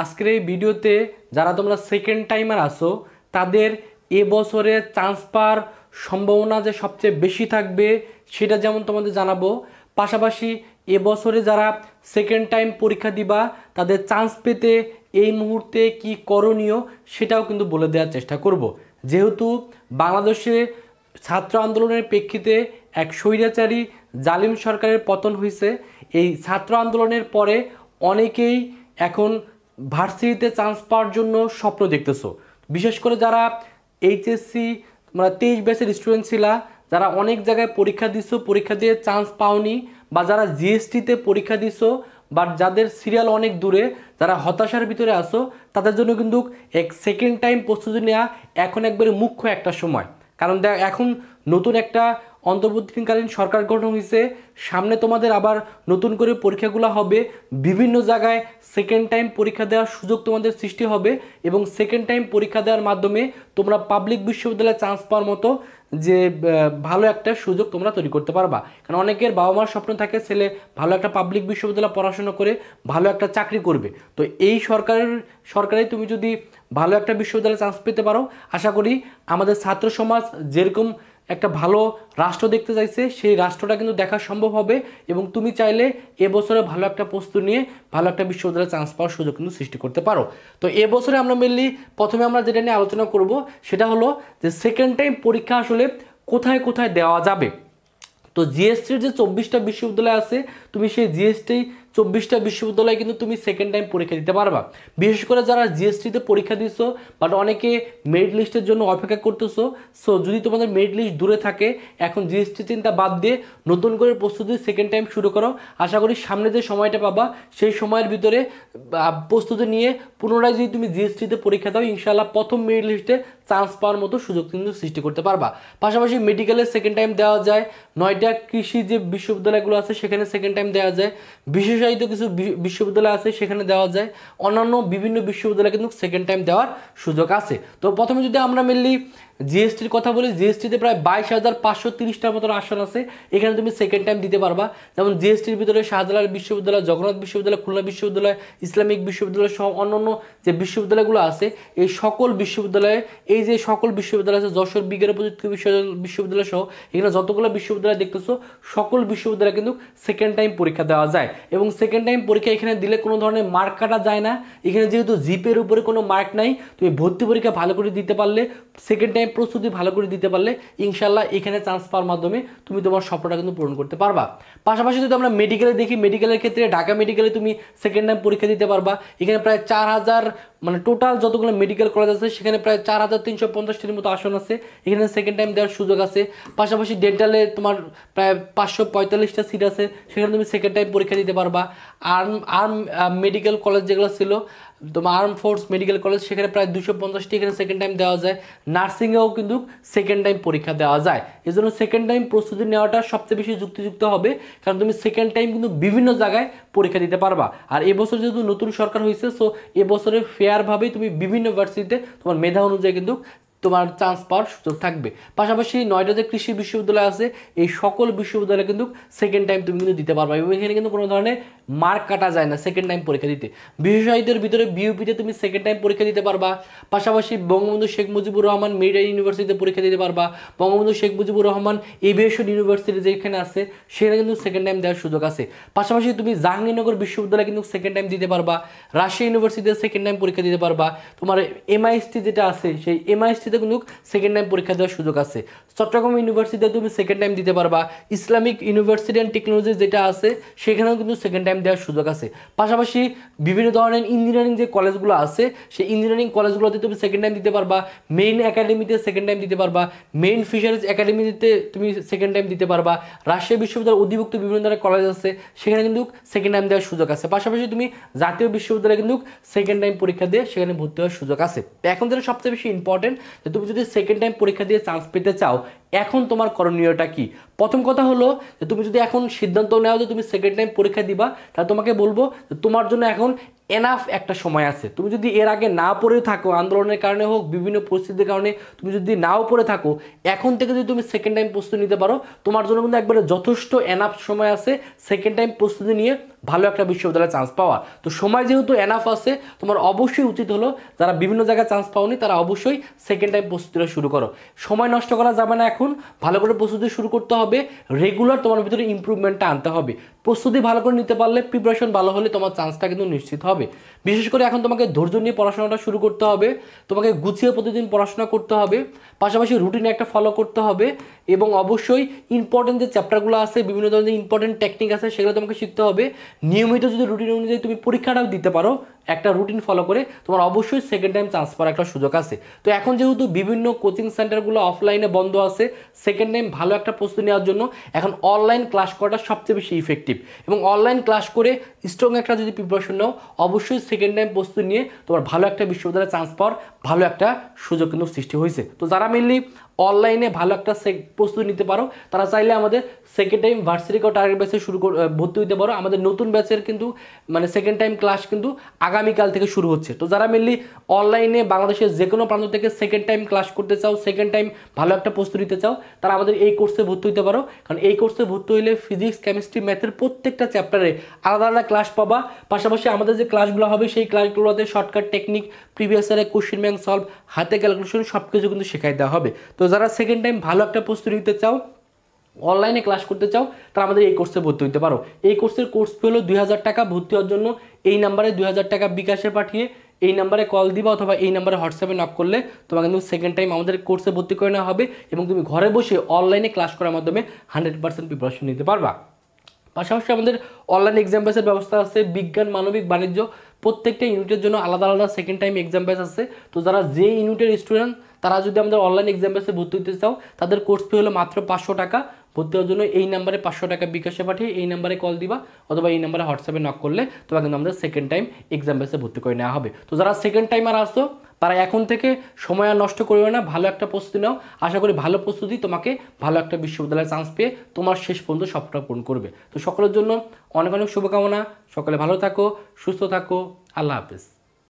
আজকের এই ভিডিওতে যারা তোমরা সেকেন্ড টাইমার আসো তাদের এবছরে চান্স পাওয়ার সম্ভাবনা যে সবচেয়ে বেশি থাকবে সেটা যেমন তোমাদের জানাবো পাশাপাশি এবছরে যারা সেকেন্ড টাইম পরীক্ষা দিবা তাদের চান্স পেতে এই মুহূর্তে কি করণীয় সেটাও কিন্তু বলে দেওয়ার চেষ্টা করব। যেহেতু বাংলাদেশে ছাত্র আন্দোলনের প্রেক্ষিতে এক স্বৈরাচারী জালিম সরকারের পতন হয়েছে এই ছাত্র আন্দোলনের পরে অনেকেই এখন ভার্সিটিতে চান্স পাওয়ার জন্য স্বপ্ন দেখতেছো বিশেষ করে যারা এইচএসসি মানে তেইশ ব্যাচের স্টুডেন্ট ছিলা যারা অনেক জায়গায় পরীক্ষা দিছো পরীক্ষা দিয়ে চান্স পাওনি বা যারা জিএসটিতে পরীক্ষা দিছো বা যাদের সিরিয়াল অনেক দূরে যারা হতাশার ভিতরে আসো তাদের জন্য কিন্তু এক সেকেন্ড টাইম প্রস্তুতি নেওয়া এখন একবারে মুখ্য একটা সময় কারণ দেখ এখন নতুন একটা অন্তর্বর্তীকালীন সরকার গঠন হয়েছে সামনে তোমাদের আবার নতুন করে পরীক্ষাগুলো হবে বিভিন্ন জায়গায় সেকেন্ড টাইম পরীক্ষা দেওয়ার সুযোগ তোমাদের সৃষ্টি হবে এবং সেকেন্ড টাইম পরীক্ষা দেওয়ার মাধ্যমে তোমরা পাবলিক বিশ্ববিদ্যালয়ে চান্স পাওয়ার মতো যে ভালো একটা সুযোগ তোমরা তৈরি করতে পারবা কারণ অনেকের বাবা মার স্বপ্ন থাকে ছেলে ভালো একটা পাবলিক বিশ্ববিদ্যালয়ে পড়াশোনা করে ভালো একটা চাকরি করবে তো এই সরকারের সরকারে তুমি যদি ভালো একটা বিশ্ববিদ্যালয়ে চান্স পেতে পারো আশা করি আমাদের ছাত্র সমাজ যেরকম একটা ভালো রাষ্ট্র দেখতে চাইছে সেই রাষ্ট্রটা কিন্তু দেখা সম্ভব হবে এবং তুমি চাইলে এবছরে ভালো একটা প্রস্তুতি নিয়ে ভালো একটা বিশ্ববিদ্যালয়ে চান্স পাওয়ার সুযোগ কিন্তু সৃষ্টি করতে পারো তো এবছরে আমরা মেনলি প্রথমে আমরা যেটা নিয়ে আলোচনা করব সেটা হলো যে সেকেন্ড টাইম পরীক্ষা আসলে কোথায় কোথায় দেওয়া যাবে তো জিএসটির যে চব্বিশটা বিশ্ববিদ্যালয় আছে তুমি সেই জিএসটি চব্বিশটা বিশ্ববিদ্যালয়ে কিন্তু তুমি সেকেন্ড টাইম পরীক্ষা দিতে পারবা বিশেষ করে যারা জিএসটিতে পরীক্ষা দিছো বাট অনেকে মেরিট লিস্টের জন্য অপেক্ষা করতেছো সো যদি তোমাদের মেরিট লিস্ট দূরে থাকে এখন জিএসটি চিন্তা বাদ দিয়ে নতুন করে প্রস্তুতি সেকেন্ড টাইম শুরু করো আশা করি সামনে যে সময়টা পাবা সেই সময়ের ভিতরে প্রস্তুতি নিয়ে পুনরায় যদি তুমি জিএসটিতে পরীক্ষা দাও ইনশাআল্লাহ প্রথম মেরিট লিস্টে চান্স পাওয়ার মতো সুযোগ কিন্তু সৃষ্টি করতে পারবা পাশাপাশি মেডিকেলের সেকেন্ড টাইম দেওয়া যায় নয়টা কৃষি যে বিশ্ববিদ্যালয়গুলো আছে সেখানে সেকেন্ড টাইম দেওয়া যায় বিশেষায়িত কিছু বিশ্ববিদ্যালয় আছে সেখানে দেওয়া যায় অন্যান্য বিভিন্ন বিশ্ববিদ্যালয় কিন্তু সেকেন্ড টাইম দেওয়ার সুযোগ আছে তো প্রথমে যদি আমরা মেনলি জিএসটির কথা বলি জিএসটিতে প্রায় বাইশ হাজার পাঁচশো তিরিশটার মতন আসন আছে এখানে তুমি সেকেন্ড টাইম দিতে পারবা যেমন জিএসটির ভিতরে শাহজালাল বিশ্ববিদ্যালয় জগন্নাথ বিশ্ববিদ্যালয় খুলনা বিশ্ববিদ্যালয় ইসলামিক বিশ্ববিদ্যালয় সহ অন্যান্য যে বিশ্ববিদ্যালয়গুলো আছে এই সকল বিশ্ববিদ্যালয়ে এই যে সকল বিশ্ববিদ্যালয় আছে যশোর বিজ্ঞান প্রযুক্তি বিশ্ববিদ্যালয় সহ এখানে যতগুলো বিশ্ববিদ্যালয় দেখতেছো সকল বিশ্ববিদ্যালয়ে কিন্তু সেকেন্ড টাইম পরীক্ষা দেওয়া যায় এবং সেকেন্ড টাইম পরীক্ষা এখানে দিলে কোনো ধরনের মার্ক কাটা যায় না এখানে যেহেতু জিপের উপরে কোনো মার্ক নাই তুমি ভর্তি পরীক্ষা ভালো করে দিতে পারলে সেকেন্ড টাইম প্রস্তুতি ভালো করে দিতে পারলে ইনশাল্লাহ এখানে চান্স পাওয়ার মাধ্যমে তুমি তোমার স্বপ্নটা কিন্তু পূরণ করতে পারবা পাশাপাশি যদি আমরা মেডিকেলে দেখি মেডিকেলের ক্ষেত্রে ঢাকা মেডিকেলে তুমি সেকেন্ড টাইম পরীক্ষা দিতে পারবা এখানে প্রায় চার হাজার মানে টোটাল যতগুলো মেডিকেল কলেজ আছে সেখানে প্রায় চার হাজার তিনশো পঞ্চাশটির মতো আসন আছে এখানে সেকেন্ড টাইম দেওয়ার সুযোগ আছে পাশাপাশি ডেন্টালে তোমার প্রায় পাঁচশো পঁয়তাল্লিশটা সিট আছে সেখানে তুমি সেকেন্ড টাইম পরীক্ষা দিতে পারবা আর্ম আর্ম মেডিকেল কলেজ যেগুলো ছিল তোমার আর্ম ফোর্স মেডিকেল কলেজ সেখানে প্রায় দুশো পঞ্চাশটি এখানে সেকেন্ড টাইম দেওয়া যায় নার্সিংয়েও কিন্তু সেকেন্ড টাইম পরীক্ষা দেওয়া যায় এজন্য সেকেন্ড টাইম প্রস্তুতি নেওয়াটা সবচেয়ে বেশি যুক্তিযুক্ত হবে কারণ তুমি সেকেন্ড টাইম কিন্তু বিভিন্ন জায়গায় পরীক্ষা দিতে পারবা আর এবছর যেহেতু নতুন সরকার হয়েছে সো এবছরে ফেয়ারভাবেই তুমি বিভিন্ন ইউনিভার্সিটিতে তোমার মেধা অনুযায়ী কিন্তু তোমার চান্স পাওয়ার সুযোগ থাকবে পাশাপাশি নয়টা যে কৃষি বিশ্ববিদ্যালয় আছে এই সকল বিশ্ববিদ্যালয়ে কিন্তু সেকেন্ড টাইম তুমি কিন্তু দিতে পারবে এবং এখানে কিন্তু কোনো ধরনের মার্ক কাটা যায় না সেকেন্ড টাইম পরীক্ষা দিতে বিশেষায়ীদের ভিতরে বিউপিতে তুমি সেকেন্ড টাইম পরীক্ষা দিতে পারবা পাশাপাশি বঙ্গবন্ধু শেখ মুজিবুর রহমান মিলিটারি ইউনিভার্সিটিতে পরীক্ষা দিতে পারবা বঙ্গবন্ধু শেখ মুজিবুর রহমান এভিয়েশন ইউনিভার্সিটি যেখানে আছে সেখানে কিন্তু সেকেন্ড টাইম দেওয়ার সুযোগ আছে পাশাপাশি তুমি জাহাঙ্গীরনগর বিশ্ববিদ্যালয়ে কিন্তু সেকেন্ড টাইম দিতে পারবা রাশিয়া ইউনিভার্সিটিতে সেকেন্ড টাইম পরীক্ষা দিতে পারবা তোমার এমআইএসটি যেটা আছে সেই এমআইএসটি ইউনিভার্সিটিতে কিন্তু সেকেন্ড টাইম পরীক্ষা দেওয়ার সুযোগ আছে চট্টগ্রাম ইউনিভার্সিটিতে তুমি সেকেন্ড টাইম দিতে পারবা ইসলামিক ইউনিভার্সিটি অ্যান্ড টেকনোলজি যেটা আছে সেখানেও কিন্তু সেকেন্ড টাইম দেওয়ার সুযোগ আছে পাশাপাশি বিভিন্ন ধরনের ইঞ্জিনিয়ারিং যে কলেজগুলো আছে সেই ইঞ্জিনিয়ারিং কলেজগুলোতে তুমি সেকেন্ড টাইম দিতে পারবা মেইন একাডেমিতে সেকেন্ড টাইম দিতে পারবা মেইন ফিশারিজ একাডেমিতে তুমি সেকেন্ড টাইম দিতে পারবা রাশিয়া বিশ্ববিদ্যালয় অধিভুক্ত বিভিন্ন ধরনের কলেজ আছে সেখানে কিন্তু সেকেন্ড টাইম দেওয়ার সুযোগ আছে পাশাপাশি তুমি জাতীয় বিশ্ববিদ্যালয়ে কিন্তু সেকেন্ড টাইম পরীক্ষা দিয়ে সেখানে ভর্তি হওয়ার সুযোগ আছে এখন যেটা সবচেয়ে বেশি ইম্পর্টেন্ট যে তুমি যদি সেকেন্ড টাইম পরীক্ষা দিয়ে চান্স পেতে চাও এখন তোমার করণীয়টা কি প্রথম কথা হলো যে তুমি যদি এখন সিদ্ধান্ত নেও যে তুমি সেকেন্ড টাইম পরীক্ষা দিবা তাহলে তোমাকে বলবো তোমার জন্য এখন এনাফ একটা সময় আছে তুমি যদি এর আগে না পড়ে থাকো আন্দোলনের কারণে হোক বিভিন্ন পরিস্থিতির কারণে তুমি যদি নাও পড়ে থাকো এখন থেকে যদি তুমি সেকেন্ড টাইম প্রস্তুতি নিতে পারো তোমার জন্য কিন্তু একবারে যথেষ্ট এনাফ সময় আছে সেকেন্ড টাইম প্রস্তুতি নিয়ে ভালো একটা বিশ্ববিদ্যালয়ে চান্স পাওয়া তো সময় যেহেতু এনাফ আছে তোমার অবশ্যই উচিত হলো যারা বিভিন্ন জায়গায় চান্স পাওনি তারা অবশ্যই সেকেন্ড টাইম প্রস্তুতিটা শুরু করো সময় নষ্ট করা যাবে না এখন ভালো করে প্রস্তুতি শুরু করতে হবে রেগুলার তোমার ভিতরে ইম্প্রুভমেন্টটা আনতে হবে প্রস্তুতি ভালো করে নিতে পারলে প্রিপারেশন ভালো হলে তোমার চান্সটা কিন্তু নিশ্চিত হবে বিশেষ করে এখন তোমাকে ধৈর্য নিয়ে পড়াশোনাটা শুরু করতে হবে তোমাকে গুছিয়ে প্রতিদিন পড়াশোনা করতে হবে পাশাপাশি রুটিনে একটা ফলো করতে হবে এবং অবশ্যই ইম্পর্টেন্ট যে চ্যাপ্টারগুলো আছে বিভিন্ন ধরনের ইম্পর্টেন্ট টেকনিক আছে সেগুলো তোমাকে শিখতে হবে নিয়মিত যদি রুটিন অনুযায়ী তুমি পরীক্ষাটাও দিতে পারো একটা রুটিন ফলো করে তোমার অবশ্যই সেকেন্ড টাইম চান্স পাওয়ার একটা সুযোগ আছে তো এখন যেহেতু বিভিন্ন কোচিং সেন্টারগুলো অফলাইনে বন্ধ আছে সেকেন্ড টাইম ভালো একটা প্রস্তুতি নেওয়ার জন্য এখন অনলাইন ক্লাস করাটা সবচেয়ে বেশি ইফেক্টিভ এবং অনলাইন ক্লাস করে স্ট্রং একটা যদি প্রিপারেশন নাও অবশ্যই সেকেন্ড টাইম প্রস্তুতি নিয়ে তোমার ভালো একটা বিশ্ববিদ্যালয়ে চান্স পাওয়ার ভালো একটা সুযোগ কিন্তু সৃষ্টি হয়েছে তো যারা মেনলি অনলাইনে ভালো একটা প্রস্তুতি নিতে পারো তারা চাইলে আমাদের সেকেন্ড টাইম ভার্সিটিকেও টার্গেট ব্যাচে শুরু ভর্তি হতে পারো আমাদের নতুন ব্যাচের কিন্তু মানে সেকেন্ড টাইম ক্লাস কিন্তু আগামীকাল থেকে শুরু হচ্ছে তো যারা মেনলি অনলাইনে বাংলাদেশের যে কোনো প্রান্ত থেকে সেকেন্ড টাইম ক্লাস করতে চাও সেকেন্ড টাইম ভালো একটা প্রস্তুতি নিতে চাও তারা আমাদের এই কোর্সে ভর্তি হতে পারো কারণ এই কোর্সে ভর্তি হলে ফিজিক্স কেমিস্ট্রি ম্যাথের প্রত্যেকটা চ্যাপ্টারে আলাদা আলাদা ক্লাস পাবা পাশাপাশি আমাদের যে ক্লাসগুলো হবে সেই ক্লাসগুলোতে শর্টকাট টেকনিক প্রিভিয়াস ইয়ারে কোশ্চেন ব্যাংক সলভ হাতে ক্যালকুলেশন সব কিছু কিন্তু শেখাই দেওয়া হবে তো যারা সেকেন্ড টাইম ভালো একটা প্রস্তুতি নিতে চাও অনলাইনে ক্লাস করতে চাও তারা আমাদের এই কোর্সে ভর্তি হতে পারো এই কোর্সের কোর্স ফি হলো দুই টাকা ভর্তি হওয়ার জন্য এই নাম্বারে দুই টাকা বিকাশে পাঠিয়ে এই নাম্বারে কল দিবা অথবা এই নাম্বারে হোয়াটসঅ্যাপে নক করলে তোমাকে কিন্তু সেকেন্ড টাইম আমাদের কোর্সে ভর্তি করে নেওয়া হবে এবং তুমি ঘরে বসে অনলাইনে ক্লাস করার মাধ্যমে হান্ড্রেড পার্সেন্ট প্রিপারেশন নিতে পারবা পাশাপাশি আমাদের অনলাইন এক্সাম ব্যাসের ব্যবস্থা আছে বিজ্ঞান মানবিক বাণিজ্য প্রত্যেকটা ইউনিটের জন্য আলাদা আলাদা সেকেন্ড টাইম এক্সাম ব্যাস আছে তো যারা যে ইউনিটের স্টুডেন্ট তারা যদি আমাদের অনলাইন এক্সাম্পেসে ভর্তি হতে চাও তাদের কোর্স ফি হলো মাত্র পাঁচশো টাকা ভর্তি হওয়ার জন্য এই নাম্বারে পাঁচশো টাকা বিকাশে পাঠিয়ে এই নাম্বারে কল দিবা অথবা এই নাম্বারে হোয়াটসঅ্যাপে নক করলে তোমরা কিন্তু আমাদের সেকেন্ড টাইম এক্সাম্পেসে ভর্তি করে নেওয়া হবে তো যারা সেকেন্ড টাইম আর আসছো তারা এখন থেকে সময় আর নষ্ট করবে না ভালো একটা প্রস্তুতি নাও আশা করি ভালো প্রস্তুতি তোমাকে ভালো একটা বিশ্ববিদ্যালয়ের চান্স পেয়ে তোমার শেষ পর্যন্ত সবটা পূরণ করবে তো সকলের জন্য অনেক অনেক শুভকামনা সকলে ভালো থাকো সুস্থ থাকো আল্লাহ হাফিজ